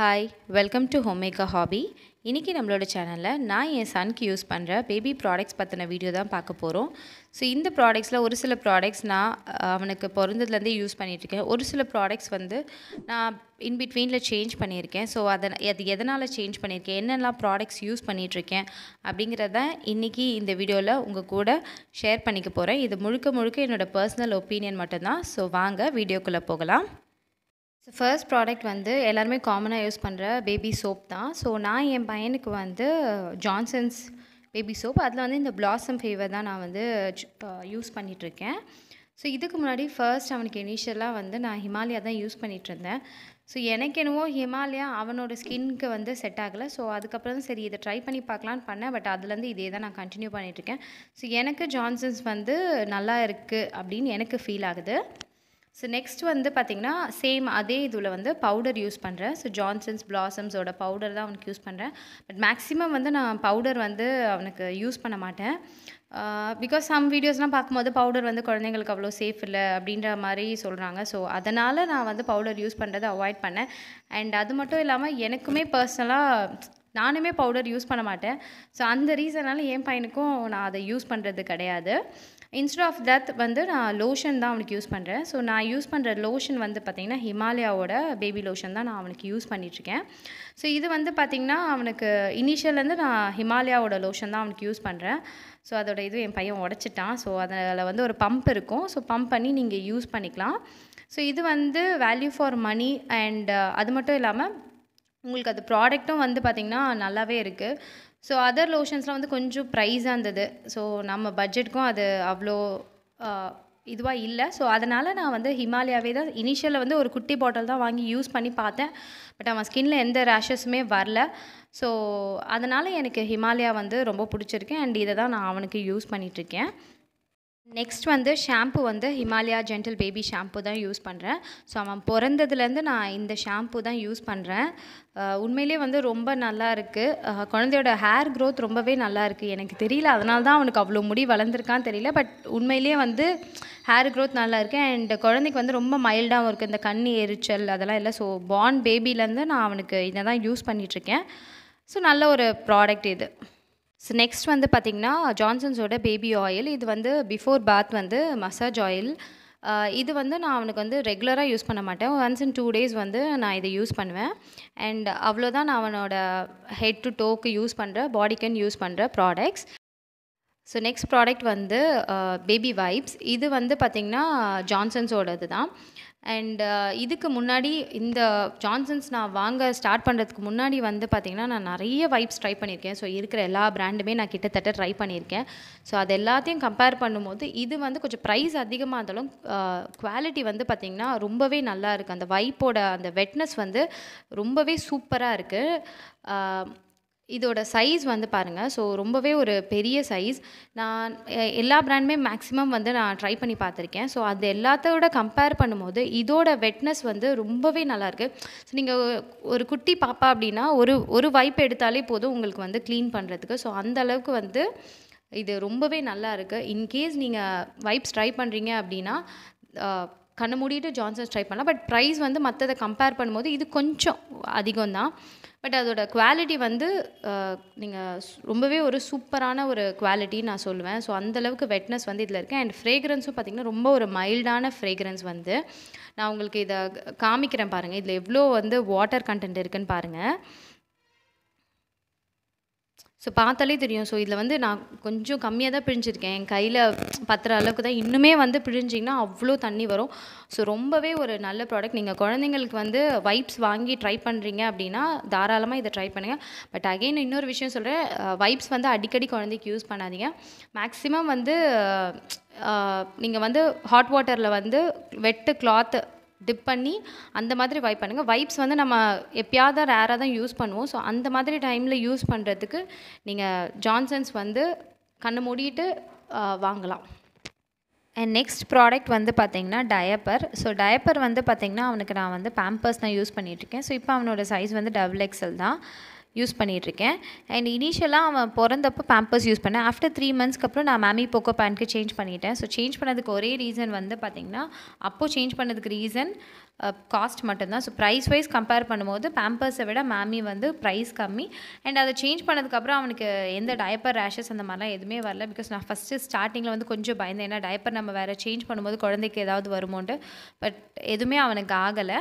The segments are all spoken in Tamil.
Hi welcome to homemaker hobby இன்றைக்கி நம்மளோட சேனலில் நான் என் சன்க்கு யூஸ் பண்ணுற பேபி ப்ராடக்ட்ஸ் பற்றின வீடியோ தான் பார்க்க போகிறோம் ஸோ இந்த ப்ராடக்ட்ஸில் ஒரு சில ப்ராடக்ட்ஸ் நான் அவனுக்கு பிறந்ததுலேருந்தே யூஸ் பண்ணிகிட்ருக்கேன் ஒரு சில ப்ராடக்ட்ஸ் வந்து நான் இன்பிட்வீனில் சேஞ்ச் பண்ணியிருக்கேன் ஸோ அதை அது எதனால் சேஞ்ச் பண்ணியிருக்கேன் என்னெல்லாம் ப்ராடக்ட்ஸ் யூஸ் பண்ணிகிட்ருக்கேன் அப்படிங்கிறத இன்றைக்கி இந்த வீடியோவில் உங்கள் கூட ஷேர் பண்ணிக்க போகிறேன் இது முழுக்க முழுக்க என்னோடய பர்சனல் ஒப்பீனியன் மட்டும்தான் ஸோ வாங்க வீடியோக்குள்ளே போகலாம் ஃபர்ஸ்ட் ப்ராடக்ட் வந்து எல்லாருமே காமனாக யூஸ் பண்ணுற பேபி சோப் தான் ஸோ நான் என் பையனுக்கு வந்து ஜான்சன்ஸ் பேபி சோப் அதில் வந்து இந்த பிளாசம் ஃபேவர் தான் நான் வந்து யூஸ் uh, பண்ணிகிட்ருக்கேன் ஸோ இதுக்கு முன்னாடி ஃபர்ஸ்ட் அவனுக்கு இனிஷியலாக வந்து நான் ஹிமாலயா தான் யூஸ் பண்ணிகிட்டு இருந்தேன் ஸோ எனக்கு என்னவோ ஹிமாலயா அவனோட ஸ்கின்க்கு வந்து செட் ஆகலை ஸோ அதுக்கப்புறம் தான் சரி இதை ட்ரை பண்ணி பார்க்கலான்னு பண்ணேன் பட் அதுலேருந்து இதே தான் நான் கண்டினியூ பண்ணிகிட்ருக்கேன் ஸோ எனக்கு ஜான்சன்ஸ் வந்து நல்லா இருக்குது அப்படின்னு எனக்கு ஃபீல் ஆகுது ஸோ நெக்ஸ்ட் வந்து பார்த்திங்கன்னா சேம் அதே இதில் வந்து பவுடர் யூஸ் பண்ணுறேன் ஸோ ஜான்சன்ஸ் பிளாசம்ஸோட பவுடர் தான் அவனுக்கு யூஸ் பண்ணுறேன் பட் மேக்ஸிமம் வந்து நான் பவுடர் வந்து அவனுக்கு யூஸ் பண்ண மாட்டேன் பிகாஸ் சம் வீடியோஸ்லாம் பார்க்கும்போது பவுடர் வந்து குழந்தைங்களுக்கு அவ்வளோ சேஃப் இல்லை அப்படின்ற மாதிரி சொல்கிறாங்க ஸோ அதனால் நான் வந்து பவுடர் யூஸ் பண்ணுறத அவாய்ட் பண்ணேன் அண்ட் அது மட்டும் இல்லாமல் எனக்குமே பர்சனலாக நானுமே பவுடர் யூஸ் பண்ண மாட்டேன் ஸோ அந்த ரீசனால் என் பையனுக்கும் நான் அதை யூஸ் பண்ணுறது கிடையாது இன்ஸ்டெட் ஆஃப் தட் வந்து நான் லோஷன் தான் அவனுக்கு யூஸ் பண்ணுறேன் ஸோ நான் யூஸ் பண்ணுற லோஷன் வந்து பார்த்திங்கன்னா ஹிமாலயாவோட பேபி லோஷன் தான் நான் அவனுக்கு யூஸ் பண்ணிகிட்ருக்கேன் ஸோ இது வந்து பார்த்திங்கன்னா அவனுக்கு இனிஷியல்லேருந்து நான் ஹிமாலயாவோட லோஷன் தான் அவனுக்கு யூஸ் பண்ணுறேன் ஸோ அதோட இது என் பையன் உடச்சிட்டான் ஸோ அதில் வந்து ஒரு பம்ப் இருக்கும் ஸோ பம்ப் பண்ணி நீங்கள் யூஸ் பண்ணிக்கலாம் ஸோ இது வந்து வேல்யூ ஃபார் மணி அண்ட் அது மட்டும் இல்லாமல் உங்களுக்கு அது ப்ராடக்ட்டும் வந்து பார்த்திங்கன்னா நல்லாவே இருக்குது ஸோ அதர் லோஷன்ஸ்லாம் வந்து கொஞ்சம் ப்ரைஸாக இருந்தது ஸோ நம்ம பட்ஜெட்டுக்கும் அது அவ்வளோ இதுவாக இல்லை ஸோ அதனால் நான் வந்து ஹிமாலயாவே தான் இனிஷியலில் வந்து ஒரு குட்டி பாட்டில் தான் வாங்கி யூஸ் பண்ணி பார்த்தேன் பட் அவன் ஸ்கின்ல எந்த ரேஷஸுமே வரல ஸோ அதனால் எனக்கு ஹிமாலயா வந்து ரொம்ப பிடிச்சிருக்கு அண்ட் இதை தான் நான் அவனுக்கு யூஸ் பண்ணிகிட்ருக்கேன் நெக்ஸ்ட் வந்து ஷாம்பு வந்து ஹிமாலயா ஜென்டில் பேபி ஷாம்பு தான் யூஸ் பண்ணுறேன் ஸோ அவன் பிறந்ததுலேருந்து நான் இந்த ஷாம்பு தான் யூஸ் பண்ணுறேன் உண்மையிலே வந்து ரொம்ப நல்லா இருக்குது குழந்தையோட ஹேர் க்ரோத் ரொம்பவே நல்லா இருக்குது எனக்கு தெரியல அதனால தான் அவனுக்கு அவ்வளோ முடி வளர்ந்துருக்கான்னு தெரியல பட் உண்மையிலே வந்து ஹேர் க்ரோத் நல்லா இருக்குது அண்ட் குழந்தைக்கு வந்து ரொம்ப மைல்டாகவும் இருக்குது இந்த கண் எரிச்சல் அதெல்லாம் இல்லை ஸோ பார்ன் பேபிலேருந்து நான் அவனுக்கு இதை தான் யூஸ் பண்ணிகிட்ருக்கேன் ஸோ நல்ல ஒரு ப்ராடக்ட் இது ஸோ நெக்ஸ்ட் வந்து பார்த்திங்கன்னா ஜான்சன்ஸோட பேபி ஆயில் இது வந்து பிஃபோர் பாத் வந்து மசாஜ் ஆயில் இது வந்து நான் அவனுக்கு வந்து ரெகுலராக யூஸ் பண்ண மாட்டேன் ஒன்ஸ் இன் டூ டேஸ் வந்து நான் இதை யூஸ் பண்ணுவேன் அண்ட் அவ்வளோதான் நான் அவனோட ஹெட் டு டோக்கு யூஸ் பண்ணுற பாடிக்கன் யூஸ் பண்ணுற ப்ராடக்ட்ஸ் ஸோ நெக்ஸ்ட் ப்ராடக்ட் வந்து பேபி uh, வைப்ஸ் இது வந்து பார்த்திங்கன்னா ஜான்சன்ஸோடது தான் அண்ட் uh, இதுக்கு முன்னாடி இந்த ஜான்சன்ஸ் நான் வாங்க ஸ்டார்ட் பண்ணுறதுக்கு முன்னாடி வந்து பார்த்திங்கன்னா நான் நிறைய வைப்ஸ் ட்ரை பண்ணியிருக்கேன் ஸோ இருக்கிற எல்லா ப்ராண்டுமே நான் கிட்டத்தட்ட ட்ரை பண்ணியிருக்கேன் ஸோ அது எல்லாத்தையும் கம்பேர் பண்ணும்போது இது வந்து கொஞ்சம் ப்ரைஸ் அதிகமாக இருந்தாலும் குவாலிட்டி uh, வந்து பார்த்திங்கன்னா ரொம்பவே நல்லா இருக்குது அந்த வைப்போட அந்த வெட்னஸ் வந்து ரொம்பவே சூப்பராக இருக்குது இதோட சைஸ் வந்து பாருங்கள் ஸோ ரொம்பவே ஒரு பெரிய சைஸ் நான் எல்லா ப்ராண்டுமே மேக்ஸிமம் வந்து நான் ட்ரை பண்ணி பார்த்துருக்கேன் ஸோ அது எல்லாத்தோட கம்பேர் பண்ணும்போது இதோட வெட்னஸ் வந்து ரொம்பவே நல்லாயிருக்கு ஸோ நீங்கள் ஒரு குட்டி பாப்பா அப்படின்னா ஒரு ஒரு வைப் எடுத்தாலே போதும் உங்களுக்கு வந்து க்ளீன் பண்ணுறதுக்கு ஸோ அந்த அளவுக்கு வந்து இது ரொம்பவே நல்லா இருக்குது இன்கேஸ் நீங்கள் வைப்ஸ் ட்ரை பண்ணுறீங்க அப்படின்னா கண்ணு மூடிட்டு ஜான்சன்ஸ் ட்ரை பண்ணலாம் பட் ப்ரைஸ் வந்து மற்றதை கம்பேர் பண்ணும்போது இது கொஞ்சம் அதிகம் தான் பட் அதோட குவாலிட்டி வந்து நீங்கள் ரொம்பவே ஒரு சூப்பரான ஒரு குவாலிட்டின்னு நான் சொல்லுவேன் ஸோ அந்தளவுக்கு வெட்னஸ் வந்து இதில் இருக்குது அண்ட் ஃப்ரேக்ரன்ஸும் பார்த்திங்கன்னா ரொம்ப ஒரு மைல்டான ஃப்ரேக்ரன்ஸ் வந்து நான் உங்களுக்கு இதை காமிக்கிறேன் பாருங்கள் இதில் எவ்வளோ வந்து வாட்டர் கண்டென்ட் இருக்குதுன்னு பாருங்கள் ஸோ பார்த்தாலே தெரியும் ஸோ இதில் வந்து நான் கொஞ்சம் கம்மியாக தான் பிழிஞ்சிருக்கேன் என் கையில் பத்துற அளவுக்கு தான் இன்னுமே வந்து பிழிஞ்சிங்கன்னா அவ்வளோ தண்ணி வரும் ஸோ ரொம்பவே ஒரு நல்ல ப்ராடக்ட் நீங்கள் குழந்தைங்களுக்கு வந்து வைப்ஸ் வாங்கி ட்ரை பண்ணுறீங்க அப்படின்னா தாராளமாக இதை ட்ரை பண்ணுங்கள் பட் அகெயின் இன்னொரு விஷயம் சொல்கிறேன் வைப்ஸ் வந்து அடிக்கடி குழந்தைக்கு யூஸ் பண்ணாதீங்க மேக்ஸிமம் வந்து நீங்கள் வந்து ஹாட் வாட்டரில் வந்து வெட்டு கிளாத்து டிப் பண்ணி அந்த மாதிரி வைப் பண்ணுங்கள் வைப்ஸ் வந்து நம்ம எப்பயாவது ரேராக தான் யூஸ் பண்ணுவோம் ஸோ அந்த மாதிரி டைமில் யூஸ் பண்ணுறதுக்கு நீங்கள் ஜான்சன்ஸ் வந்து கண்ணை மூடிட்டு வாங்கலாம் அண்ட் நெக்ஸ்ட் ப்ராடக்ட் வந்து பார்த்திங்கன்னா டயப்பர் ஸோ டயப்பர் வந்து பார்த்திங்கன்னா அவனுக்கு நான் வந்து பேம்பர்ஸ் தான் யூஸ் பண்ணிகிட்ருக்கேன் ஸோ இப்போ அவனோட சைஸ் வந்து டபுள் எக்ஸல் தான் யூஸ் பண்ணிகிட்ருக்கேன் அண்ட் இனிஷியலாக அவன் பிறந்தப்போ பேம்பர்ஸ் யூஸ் பண்ணேன் ஆஃப்டர் த்ரீ மந்த்ஸ்க்கு அப்புறம் நான் மேமி போக்கோ பேண்ட்டுக்கு சேஞ்ச் பண்ணிட்டேன் ஸோ சேஞ்ச் பண்ணதுக்கு ஒரே ரீசன் வந்து பார்த்திங்கன்னா அப்போது சேஞ்ச் பண்ணதுக்கு ரீசன் காஸ்ட் மட்டும்தான் ஸோ ப்ரைஸ் வைஸ் கம்பேர் பண்ணும்போது பேம்பர்ஸை விட மேமி வந்து ப்ரைஸ் கம்மி அண்ட் அதை சேஞ்ச் பண்ணதுக்கப்புறம் அவனுக்கு எந்த டயப்பர் ரேஷஸ் அந்த மாதிரிலாம் எதுவுமே வரல பிகாஸ் நான் ஃபஸ்ட்டு ஸ்டார்டிங்கில் வந்து கொஞ்சம் பயந்தேன் ஏன்னா டயப்பர் நம்ம வேறு சேஞ்ச் பண்ணும்போது குழந்தைக்கு ஏதாவது வருமோன்ட்டு பட் எதுவுமே அவனுக்கு ஆகலை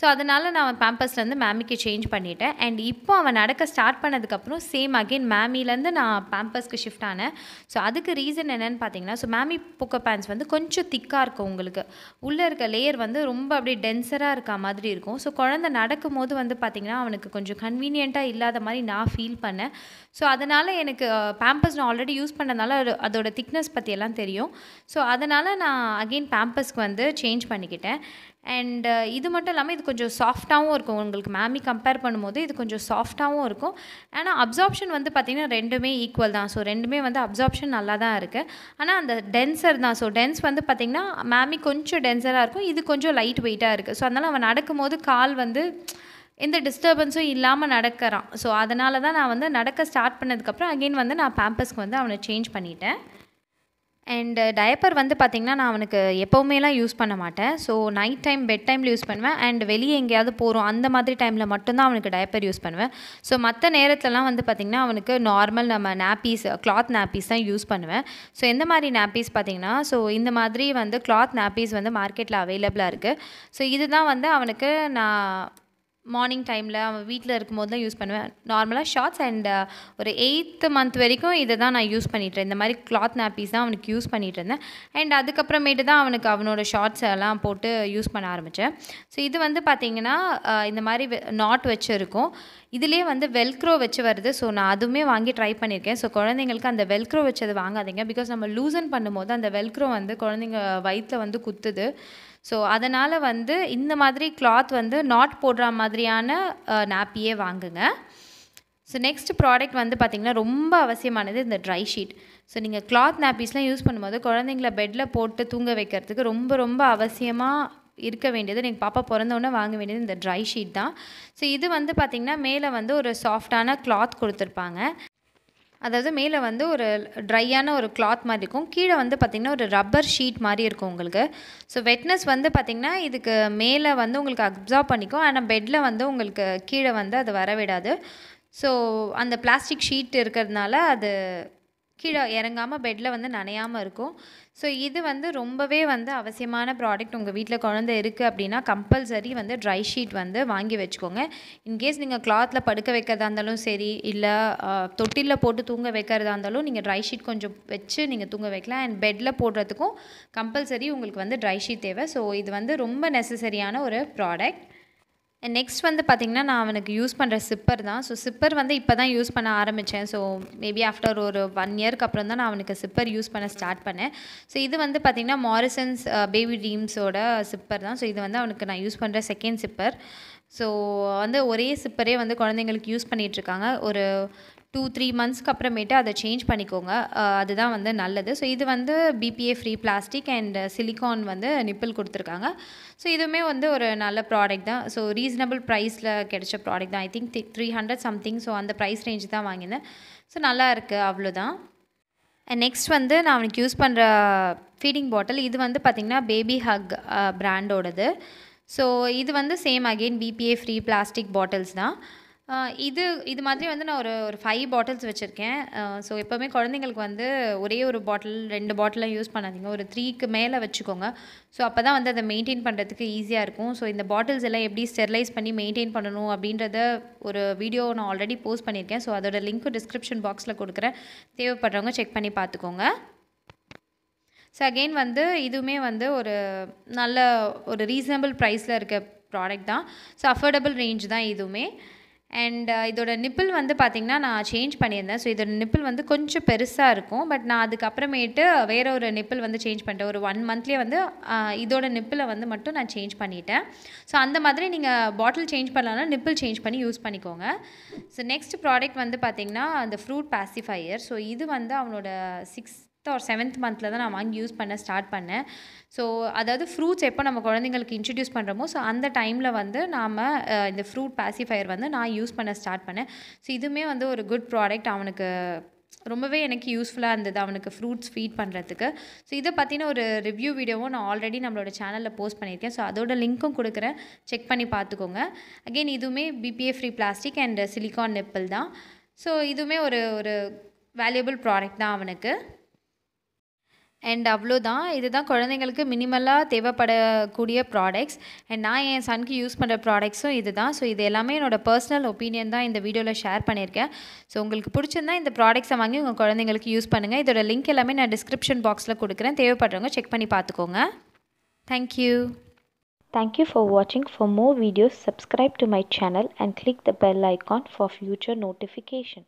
ஸோ அதனால் நான் அவன் பேம்பர்ஸ்லேருந்து மேமிக்கு சேஞ்ச் பண்ணிட்டேன் அண்ட் இப்போ அவன் நடக்க ஸ்டார்ட் பண்ணதுக்கப்புறம் சேம் அகெயின் மேமிலேருந்து நான் பேம்பர்ஸ்க்கு ஷிஃப்ட் ஆனேன் ஸோ அதுக்கு ரீசன் என்னென்னு பார்த்தீங்கன்னா ஸோ மேமி புக்க பேண்ட்ஸ் வந்து கொஞ்சம் திக்காக இருக்கும் உங்களுக்கு உள்ளே இருக்க லேயர் வந்து ரொம்ப அப்படியே டென்சராக இருக்க மாதிரி இருக்கும் ஸோ குழந்தை நடக்கும் போது வந்து பார்த்திங்கன்னா அவனுக்கு கொஞ்சம் கன்வீனியண்ட்டாக இல்லாத மாதிரி நான் ஃபீல் பண்ணேன் ஸோ அதனால் எனக்கு பேம்பர்ஸ் நான் ஆல்ரெடி யூஸ் பண்ணனால அதோட திக்னஸ் பற்றியெல்லாம் தெரியும் ஸோ அதனால் நான் அகெயின் பேம்பர்ஸ்க்கு வந்து சேஞ்ச் பண்ணிக்கிட்டேன் அண்ட் இது மட்டும் இல்லாமல் இது கொஞ்சம் சாஃப்டாகவும் இருக்கும் உங்களுக்கு மேமி கம்பேர் பண்ணும்போது இது கொஞ்சம் சாஃப்டாகவும் இருக்கும் ஆனால் அப்சார்ப்ஷன் வந்து பார்த்திங்கன்னா ரெண்டுமே ஈக்குவல் தான் ஸோ ரெண்டுமே வந்து அப்சார்ப்ஷன் நல்லா தான் இருக்குது ஆனால் அந்த டென்சர் தான் ஸோ டென்ஸ் வந்து பார்த்திங்கன்னா மேமி கொஞ்சம் டென்சராக இருக்கும் இது கொஞ்சம் லைட் வெயிட்டாக இருக்குது ஸோ அதனால் அவன் நடக்கும்போது கால் வந்து எந்த டிஸ்டர்பன்ஸும் இல்லாமல் நடக்கிறான் ஸோ அதனால தான் நான் வந்து நடக்க ஸ்டார்ட் பண்ணதுக்கப்புறம் அகெயின் வந்து நான் பேம்பஸ்க்கு வந்து அவனை சேஞ்ச் பண்ணிட்டேன் அண்டு டயப்பர் uh, வந்து பார்த்திங்கன்னா நான் அவனுக்கு எப்போவுமேலாம் யூஸ் பண்ண மாட்டேன் ஸோ நைட் டைம் பெட் டைமில் யூஸ் பண்ணுவேன் அண்ட் வெளியே எங்கேயாவது போகிறோம் அந்த மாதிரி டைமில் மட்டும்தான் அவனுக்கு டயப்பர் யூஸ் பண்ணுவேன் ஸோ மற்ற நேரத்துலலாம் வந்து பார்த்திங்கன்னா அவனுக்கு நார்மல் நம்ம நாப்பீஸ் கிளாத் நாப்பீஸ் தான் யூஸ் பண்ணுவேன் ஸோ எந்த மாதிரி நாப்பீஸ் பார்த்திங்கன்னா ஸோ இந்த மாதிரி வந்து கிளாத் நாப்பீஸ் வந்து மார்க்கெட்டில் அவைலபிளாக இருக்குது ஸோ இதுதான் வந்து அவனுக்கு நான் மார்னிங் டைமில் அவன் வீட்டில் இருக்கும்போது தான் யூஸ் பண்ணுவேன் நார்மலாக ஷார்ட்ஸ் அண்ட் ஒரு எயித்து மந்த் வரைக்கும் இதை தான் நான் யூஸ் பண்ணிட்டுருந்தேன் இந்த மாதிரி கிளாத் நாப்பீஸ் தான் அவனுக்கு யூஸ் பண்ணிகிட்டு இருந்தேன் அண்ட் அதுக்கப்புறமேட்டு தான் அவனுக்கு அவனோட ஷார்ட்ஸ் எல்லாம் போட்டு யூஸ் பண்ண ஆரம்பித்தேன் ஸோ இது வந்து பார்த்திங்கன்னா uh, இந்த மாதிரி நாட் வச்சு இருக்கும் இதிலே வந்து வெல்க்ரோ வச்சு வருது ஸோ நான் அதுவுமே வாங்கி ட்ரை பண்ணியிருக்கேன் ஸோ குழந்தைங்களுக்கு அந்த வெல்க்ரோ அதை வாங்காதீங்க பிகாஸ் நம்ம லூசன் பண்ணும்போது அந்த வெல்க்ரோ வந்து குழந்தைங்க வயிற்றில் வந்து குத்துது ஸோ அதனால் வந்து இந்த மாதிரி கிளாத் வந்து நாட் போடுற மாதிரியான நாப்பியே வாங்குங்க ஸோ நெக்ஸ்ட் ப்ராடக்ட் வந்து பார்த்திங்கன்னா ரொம்ப அவசியமானது இந்த ட்ரை ஷீட் ஸோ நீங்கள் கிளாத் நாப்பீஸ்லாம் யூஸ் பண்ணும்போது குழந்தைங்கள பெட்டில் போட்டு தூங்க வைக்கிறதுக்கு ரொம்ப ரொம்ப அவசியமாக இருக்க வேண்டியது நீங்கள் பாப்பா பிறந்தவொடனே வாங்க வேண்டியது இந்த ட்ரை ஷீட் தான் ஸோ இது வந்து பார்த்திங்கன்னா மேலே வந்து ஒரு சாஃப்டான கிளாத் கொடுத்துருப்பாங்க அதாவது மேலே வந்து ஒரு ட்ரையான ஒரு கிளாத் மாதிரி இருக்கும் கீழே வந்து பார்த்திங்கன்னா ஒரு ரப்பர் ஷீட் மாதிரி இருக்கும் உங்களுக்கு ஸோ வெட்னஸ் வந்து பார்த்திங்கன்னா இதுக்கு மேலே வந்து உங்களுக்கு அப்சார்ப் பண்ணிக்கும் ஆனால் பெட்டில் வந்து உங்களுக்கு கீழே வந்து அது வரவிடாது ஸோ அந்த பிளாஸ்டிக் ஷீட் இருக்கிறதுனால அது கீழே இறங்காமல் பெட்டில் வந்து நனையாமல் இருக்கும் ஸோ இது வந்து ரொம்பவே வந்து அவசியமான ப்ராடக்ட் உங்கள் வீட்டில் குழந்த இருக்குது அப்படின்னா கம்பல்சரி வந்து ட்ரை ஷீட் வந்து வாங்கி வச்சுக்கோங்க இன்கேஸ் நீங்கள் கிளாத்தில் படுக்க வைக்கிறதா இருந்தாலும் சரி இல்லை தொட்டிலில் போட்டு தூங்க வைக்கிறதா இருந்தாலும் நீங்கள் ட்ரை ஷீட் கொஞ்சம் வச்சு நீங்கள் தூங்க வைக்கலாம் அண்ட் பெட்டில் போடுறதுக்கும் கம்பல்சரி உங்களுக்கு வந்து ட்ரை ஷீட் தேவை ஸோ இது வந்து ரொம்ப நெசசரியான ஒரு ப்ராடக்ட் நெக்ஸ்ட் வந்து பார்த்திங்கன்னா நான் அவனுக்கு யூஸ் பண்ணுற சிப்பர் தான் ஸோ சிப்பர் வந்து இப்போ தான் யூஸ் பண்ண ஆரம்பித்தேன் ஸோ மேபி ஆஃப்டர் ஒரு ஒன் இயர்க்கு அப்புறம் தான் நான் அவனுக்கு சிப்பர் யூஸ் பண்ண ஸ்டார்ட் பண்ணேன் ஸோ இது வந்து பார்த்திங்கன்னா மாரிசன்ஸ் பேபி ட்ரீம்ஸோட சிப்பர் தான் ஸோ இது வந்து அவனுக்கு நான் யூஸ் பண்ணுற செகண்ட் சிப்பர் ஸோ வந்து ஒரே சிப்பரே வந்து குழந்தைங்களுக்கு யூஸ் பண்ணிகிட்ருக்காங்க ஒரு டூ த்ரீ மந்த்ஸ்க்கு அப்புறமேட்டு அதை சேஞ்ச் பண்ணிக்கோங்க அதுதான் வந்து நல்லது ஸோ இது வந்து BPA free plastic and silicone வந்து நிப்பிள் கொடுத்துருக்காங்க ஸோ இதுவுமே வந்து ஒரு நல்ல ப்ராடக்ட் தான் ஸோ ரீசனபிள் ப்ரைஸில் கிடைச்ச ப்ராடக்ட் தான் I think the three hundred something so அந்த ப்ரைஸ் ரேஞ்ச் தான் வாங்கினேன் ஸோ நல்லா இருக்குது அவ்வளோதான் நெக்ஸ்ட் வந்து நான் அவனுக்கு யூஸ் பண்ணுற ஃபீடிங் பாட்டில் இது வந்து பார்த்திங்கன்னா பேபி ஹக் ப்ராண்டோடது ஸோ இது வந்து same again BPA free plastic bottles தான் இது இது மாதிரி வந்து நான் ஒரு ஒரு ஃபைவ் பாட்டில்ஸ் வச்சுருக்கேன் ஸோ எப்போவுமே குழந்தைங்களுக்கு வந்து ஒரே ஒரு பாட்டில் ரெண்டு பாட்டிலாம் யூஸ் பண்ணாதீங்க ஒரு த்ரீக்கு மேலே வச்சுக்கோங்க ஸோ அப்போ தான் வந்து அதை மெயின்டைன் பண்ணுறதுக்கு ஈஸியாக இருக்கும் ஸோ இந்த பாட்டில்ஸ் எல்லாம் எப்படி ஸ்டெர்லைஸ் பண்ணி மெயின்டைன் பண்ணணும் அப்படின்றத ஒரு வீடியோ நான் ஆல்ரெடி போஸ்ட் பண்ணியிருக்கேன் ஸோ அதோட லிங்க்கு டிஸ்கிரிப்ஷன் பாக்ஸில் கொடுக்குறேன் தேவைப்படுறவங்க செக் பண்ணி பார்த்துக்கோங்க ஸோ அகெயின் வந்து இதுவுமே வந்து ஒரு நல்ல ஒரு ரீசனபிள் ப்ரைஸில் இருக்க ப்ராடக்ட் தான் ஸோ அஃபோர்டபுள் ரேஞ்ச் தான் இதுவுமே அண்ட் uh, இதோட நிப்பிள் வந்து பார்த்திங்கன்னா நான் சேஞ்ச் பண்ணியிருந்தேன் ஸோ இதோட நிப்பிள் வந்து கொஞ்சம் பெருசாக இருக்கும் பட் நான் அதுக்கப்புறமேட்டு வேற ஒரு நிப்பிள் வந்து சேஞ்ச் பண்ணிட்டேன் ஒரு ஒன் மந்த்லேயே வந்து இதோட நிப்பிளை வந்து மட்டும் நான் சேஞ்ச் பண்ணிட்டேன் ஸோ அந்த மாதிரி நீங்கள் பாட்டில் சேஞ்ச் பண்ணலாம்னா நிப்பிள் சேஞ்ச் பண்ணி யூஸ் பண்ணிக்கோங்க ஸோ நெக்ஸ்ட் ப்ராடக்ட் வந்து பார்த்திங்கன்னா அந்த ஃப்ரூட் பேசிஃபையர் ஸோ இது வந்து அவனோட சிக்ஸ் சிக்ஸ்த் ஆர் செவன்த் மந்தில் தான் நான் வாங்கி யூஸ் பண்ண ஸ்டார்ட் பண்ணேன் ஸோ அதாவது ஃப்ரூட்ஸ் எப்போ நம்ம குழந்தைங்களுக்கு இன்ட்ரடியூஸ் பண்ணுறோமோ ஸோ அந்த டைமில் வந்து நாம் இந்த ஃப்ரூட் பேசிஃபையர் வந்து நான் யூஸ் பண்ண ஸ்டார்ட் பண்ணேன் ஸோ இதுவுமே வந்து ஒரு குட் ப்ராடக்ட் அவனுக்கு ரொம்பவே எனக்கு யூஸ்ஃபுல்லாக இருந்தது அவனுக்கு ஃப்ரூட்ஸ் ஃபீட் பண்ணுறதுக்கு ஸோ இதை பற்றின ஒரு ரிவ்யூ வீடியோவும் நான் ஆல்ரெடி நம்மளோட சேனலில் போஸ்ட் பண்ணியிருக்கேன் ஸோ அதோட லிங்க்கும் கொடுக்குறேன் செக் பண்ணி பார்த்துக்கோங்க அகெயின் இதுவுமே BPA free plastic and silicone nipple தான் ஸோ இதுவுமே ஒரு ஒரு வேல்யூபிள் ப்ராடக்ட் தான் அவனுக்கு அண்ட் அவ்வளோதான் இதுதான் குழந்தைங்களுக்கு மினிமலாக தேவைப்படக்கூடிய ப்ராடக்ட்ஸ் அண்ட் நான் என் சனுக்கு யூஸ் பண்ணுற ப்ராடக்ட்ஸும் இது தான் ஸோ இது எல்லாமே என்னோடய பர்சனல் ஒப்பீனியன் தான் இந்த வீடியோவில் ஷேர் பண்ணியிருக்கேன் ஸோ உங்களுக்கு பிடிச்சிருந்தா இந்த ப்ராடக்ட்ஸை வாங்கி உங்கள் குழந்தைங்களுக்கு யூஸ் பண்ணுங்கள் இதோட லிங்க் எல்லாமே நான் டிஸ்கிரிப்ஷன் பாக்ஸில் கொடுக்குறேன் தேவைப்படுறவங்க செக் பண்ணி பார்த்துக்கோங்க thank you Thank you for watching. For more videos, subscribe to my channel and click the bell icon for future notification.